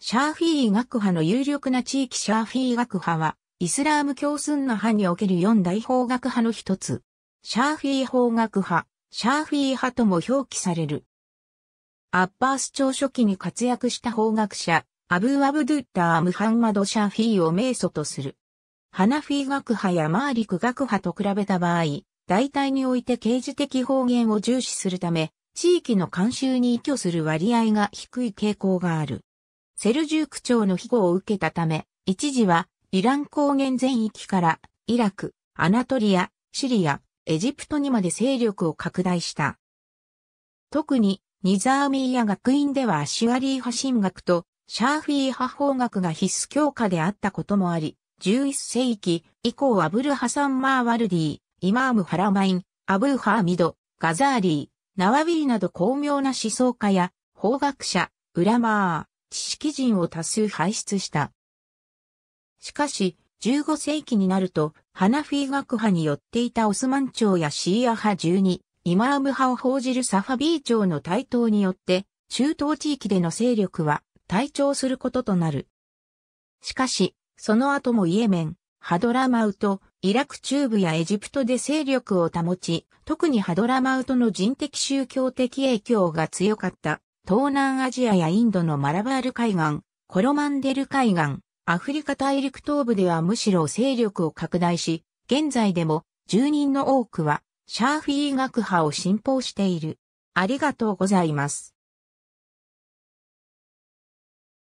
シャーフィー学派の有力な地域シャーフィー学派は、イスラーム教スンナ派における四大法学派の一つ。シャーフィー法学派、シャーフィー派とも表記される。アッバース朝初期に活躍した法学者、アブー・アブドゥッター・ムハンマド・シャーフィーを名祖とする。ハナフィー学派やマーリク学派と比べた場合、大体において刑事的方言を重視するため、地域の慣習に依拠する割合が低い傾向がある。セルジューク朝の庇護を受けたため、一時はイラン高原全域からイラク、アナトリア、シリア、エジプトにまで勢力を拡大した。特にニザーミーや学院ではアシュアリー派神学とシャーフィー派法学が必須教科であったこともあり、11世紀以降アブルハサン・マーワルディ、イマーム・ハラマイン、アブー・ハーミド、ガザーリー、ナワビーなど巧妙な思想家や法学者、ウラマー、知識人を多数輩出した。しかし、15世紀になると、ハナフィー学派によっていたオスマン朝やシーア派12、イマーム派を報じるサファビー朝の台頭によって、中東地域での勢力は、退潮することとなる。しかし、その後もイエメン、ハドラマウト、イラク中部やエジプトで勢力を保ち、特にハドラマウトの人的宗教的影響が強かった。東南アジアやインドのマラバール海岸、コロマンデル海岸、アフリカ大陸東部ではむしろ勢力を拡大し、現在でも住人の多くはシャーフィー学派を信奉している。ありがとうございます。